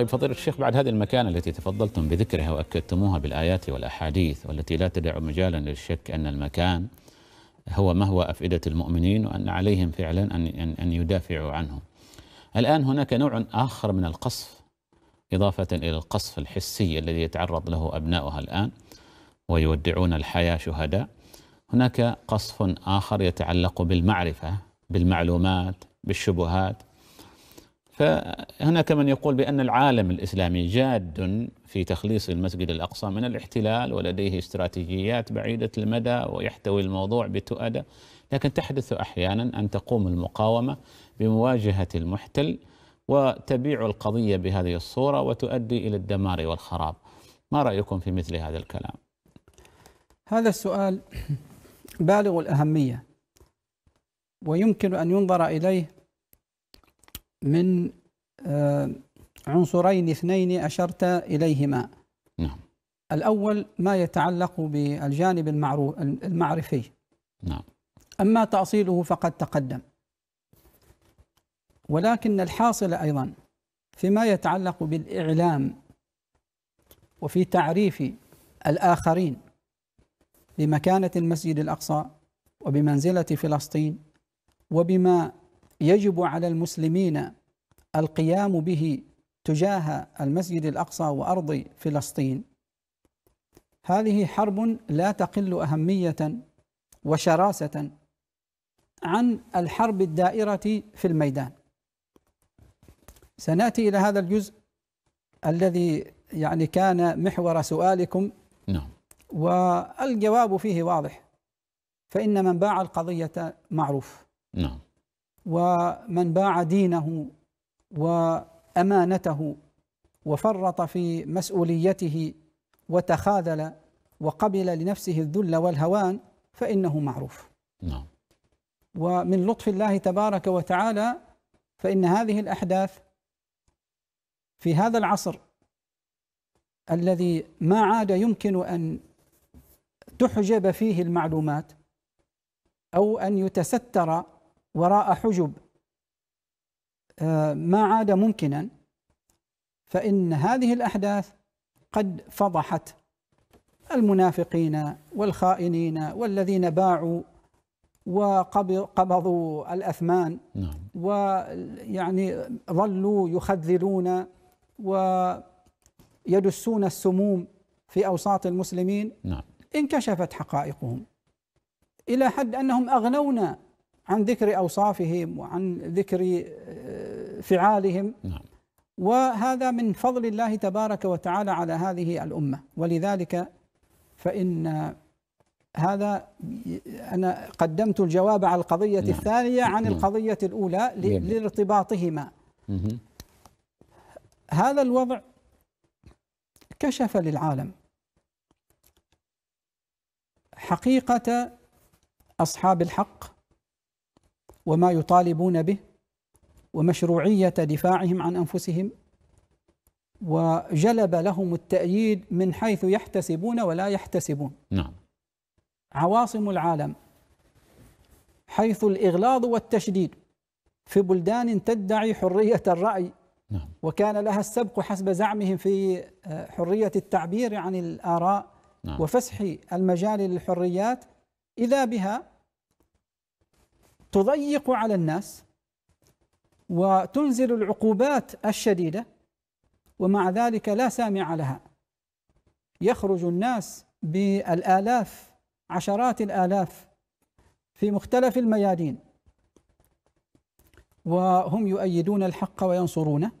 طيب فضيلة الشيخ بعد هذه المكانة التي تفضلتم بذكرها وأكدتموها بالآيات والأحاديث والتي لا تدع مجالا للشك أن المكان هو ما هو أفئدة المؤمنين وأن عليهم فعلا أن, أن, أن يدافعوا عنه الآن هناك نوع آخر من القصف إضافة إلى القصف الحسي الذي يتعرض له أبناؤها الآن ويودعون الحياة شهداء هناك قصف آخر يتعلق بالمعرفة بالمعلومات بالشبهات فهناك من يقول بأن العالم الإسلامي جاد في تخليص المسجد الأقصى من الاحتلال ولديه استراتيجيات بعيدة المدى ويحتوي الموضوع بتؤدة لكن تحدث أحيانا أن تقوم المقاومة بمواجهة المحتل وتبيع القضية بهذه الصورة وتؤدي إلى الدمار والخراب ما رأيكم في مثل هذا الكلام؟ هذا السؤال بالغ الأهمية ويمكن أن ينظر إليه من آه، عنصرين اثنين أشرت إليهما نعم الأول ما يتعلق بالجانب المعروف المعرفي نعم أما تأصيله فقد تقدم ولكن الحاصل أيضا فيما يتعلق بالإعلام وفي تعريف الآخرين بمكانة المسجد الأقصى وبمنزلة فلسطين وبما يجب على المسلمين القيام به تجاه المسجد الاقصى وارض فلسطين هذه حرب لا تقل اهميه وشراسه عن الحرب الدائره في الميدان سناتي الى هذا الجزء الذي يعني كان محور سؤالكم نعم والجواب فيه واضح فان من باع القضيه معروف نعم ومن باع دينه وامانته وفرط في مسؤوليته وتخاذل وقبل لنفسه الذل والهوان فانه معروف. نعم. ومن لطف الله تبارك وتعالى فان هذه الاحداث في هذا العصر الذي ما عاد يمكن ان تحجب فيه المعلومات او ان يتستر وراء حجب آه، ما عاد ممكنا فإن هذه الأحداث قد فضحت المنافقين والخائنين والذين باعوا وقبضوا الأثمان نعم. ويعني ظلوا يخذلون ويدسون السموم في أوساط المسلمين نعم. انكشفت حقائقهم إلى حد أنهم أغنونا عن ذكر أوصافهم وعن ذكر آه، فعالهم نعم. وهذا من فضل الله تبارك وتعالى على هذه الأمة ولذلك فإن آه، هذا آه، أنا قدمت الجواب على القضية نعم. الثانية عن نعم. القضية الأولى لارتباطهما هذا الوضع كشف للعالم حقيقة أصحاب الحق وما يطالبون به ومشروعيه دفاعهم عن انفسهم وجلب لهم التأييد من حيث يحتسبون ولا يحتسبون نعم عواصم العالم حيث الإغلاظ والتشديد في بلدان تدعي حرية الرأي نعم. وكان لها السبق حسب زعمهم في آه، حرية التعبير عن الآراء نعم. وفسح المجال للحريات إذا بها تضيق على الناس وتنزل العقوبات الشديده ومع ذلك لا سامع لها يخرج الناس بالالاف عشرات الالاف في مختلف الميادين وهم يؤيدون الحق وينصرونه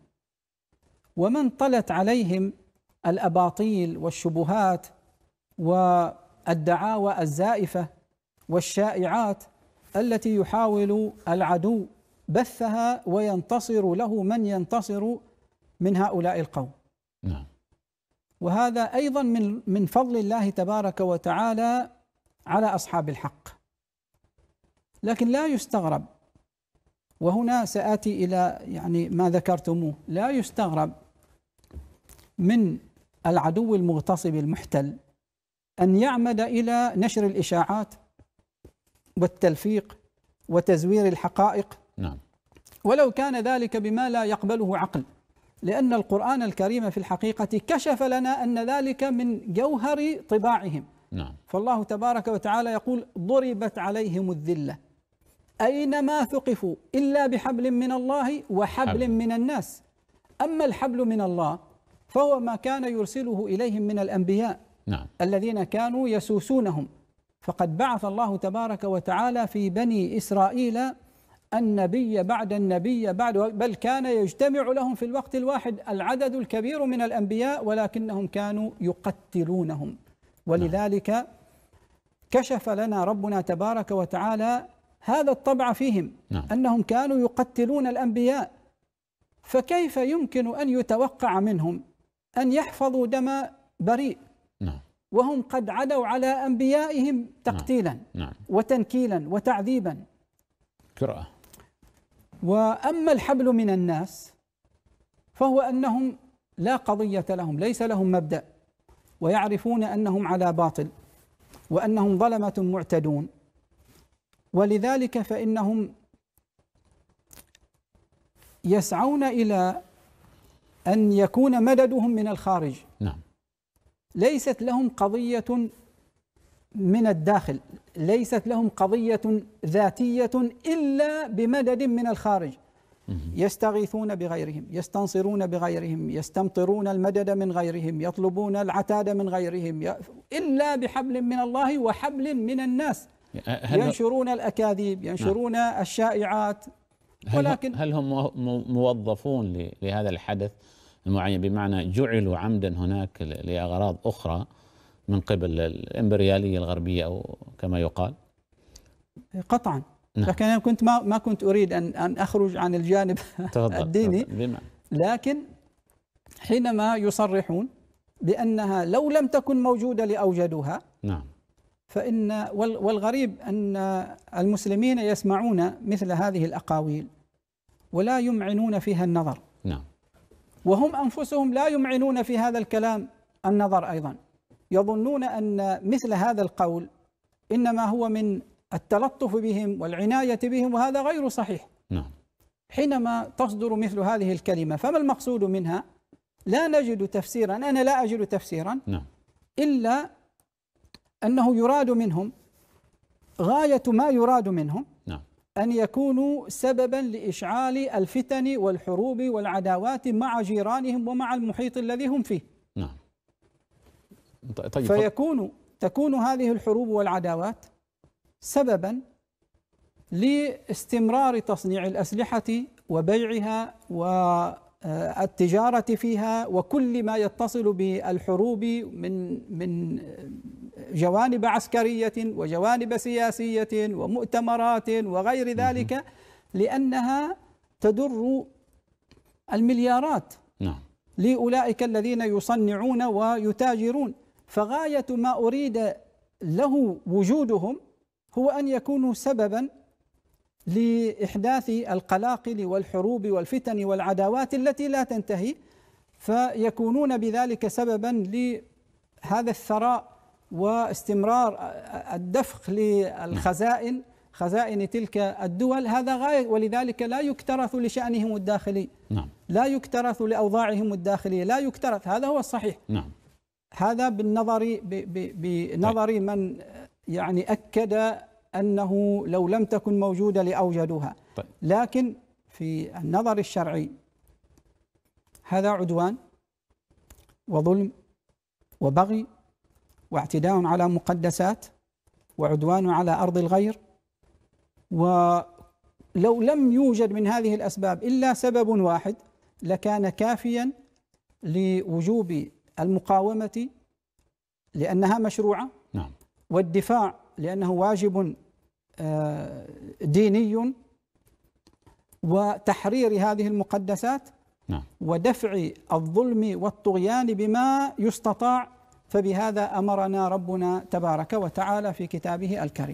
ومن طلت عليهم الاباطيل والشبهات والدعاوى الزائفه والشائعات التي يحاول العدو بثها وينتصر له من ينتصر من هؤلاء القوم نعم وهذا ايضا من من فضل الله تبارك وتعالى على اصحاب الحق لكن لا يستغرب وهنا ساتي الى يعني ما ذكرتموه لا يستغرب من العدو المغتصب المحتل ان يعمد الى نشر الاشاعات والتلفيق وتزوير الحقائق نعم ولو كان ذلك بما لا يقبله عقل لأن القرآن الكريم في الحقيقة كشف لنا أن ذلك من جوهر طباعهم نعم فالله تبارك وتعالى يقول ضربت عليهم الذلة أينما ثقفوا إلا بحبل من الله وحبل حبل. من الناس أما الحبل من الله فهو ما كان يرسله إليهم من الأنبياء نعم. الذين كانوا يسوسونهم فقد بعث الله تبارك وتعالى في بني إسرائيل النبي بعد النبي بعد بل كان يجتمع لهم في الوقت الواحد العدد الكبير من الأنبياء ولكنهم كانوا يقتلونهم ولذلك كشف لنا ربنا تبارك وتعالى هذا الطبع فيهم نعم. انهم كانوا يقتلون الانبياء فكيف يمكن ان يتوقع منهم ان يحفظوا دم بريء وهم قد عدوا على انبيائهم نعم، تقتيلا نعم. نعم. وتنكيلا وتعذيبا قراءه واما الحبل من الناس فهو انهم لا قضيه لهم ليس لهم مبدا ويعرفون انهم على باطل وانهم ظلمه معتدون ولذلك فانهم يسعون الى ان يكون مددهم من الخارج نعم ليست لهم قضية من الداخل ليست لهم قضية ذاتية إلا بمدد من الخارج يستغيثون بغيرهم يستنصرون بغيرهم يستمطرون المدد من غيرهم يطلبون العتاد من غيرهم إلا بحبل من الله وحبل من الناس ينشرون الأكاذيب ينشرون نعم. الشائعات ولكن هل هم موظفون لهذا الحدث المعين بمعنى جعلوا عمدا هناك لأغراض أخرى من قبل الإمبريالية الغربية أو كما يقال قطعا نعم. لكن أنا كنت ما, ما كنت أريد أن, أن أخرج عن الجانب تفضل الديني تفضل. لكن حينما يصرحون بأنها لو لم تكن موجودة لأوجدوها نعم فإن والغريب أن المسلمين يسمعون مثل هذه الأقاويل ولا يمعنون فيها النظر نعم وهم انفسهم لا يمعنون في هذا الكلام النظر ايضا يظنون ان مثل هذا القول انما هو من التلطف بهم والعنايه بهم وهذا غير صحيح. نعم. حينما تصدر مثل هذه الكلمه فما المقصود منها؟ لا نجد تفسيرا انا لا اجد تفسيرا نعم. الا انه يراد منهم غايه ما يراد منهم أن يكونوا سببا لإشعال الفتن والحروب والعداوات مع جيرانهم ومع المحيط الذي هم فيه نعم طيب فيكون تكون هذه الحروب والعداوات سببا لاستمرار تصنيع الأسلحة وبيعها والتجارة فيها وكل ما يتصل بالحروب من من جوانب عسكريه وجوانب سياسيه ومؤتمرات وغير ذلك لانها تدر المليارات نعم لاولئك الذين يصنعون ويتاجرون فغايه ما اريد له وجودهم هو ان يكونوا سببا لاحداث القلاقل والحروب والفتن والعداوات التي لا تنتهي فيكونون بذلك سببا لهذا الثراء واستمرار الدفق للخزائن خزائن تلك الدول هذا غاية ولذلك لا يكترث لشأنهم الداخلي نعم. لا يكترث لأوضاعهم الداخلية لا يكترث هذا هو الصحيح نعم. هذا بالنظر بنظر طيب. من يعني أكد أنه لو لم تكن موجودة لأوجدوها طيب. لكن في النظر الشرعي هذا عدوان وظلم وبغي واعتداء على مقدسات وعدوان على ارض الغير ولو لم يوجد من هذه الاسباب الا سبب واحد لكان كافيا لوجوب المقاومه لانها مشروعه نعم والدفاع لانه واجب آه، ديني وتحرير هذه المقدسات نعم ودفع الظلم والطغيان بما يستطاع فبهذا امرنا ربنا تبارك وتعالى في كتابه الكريم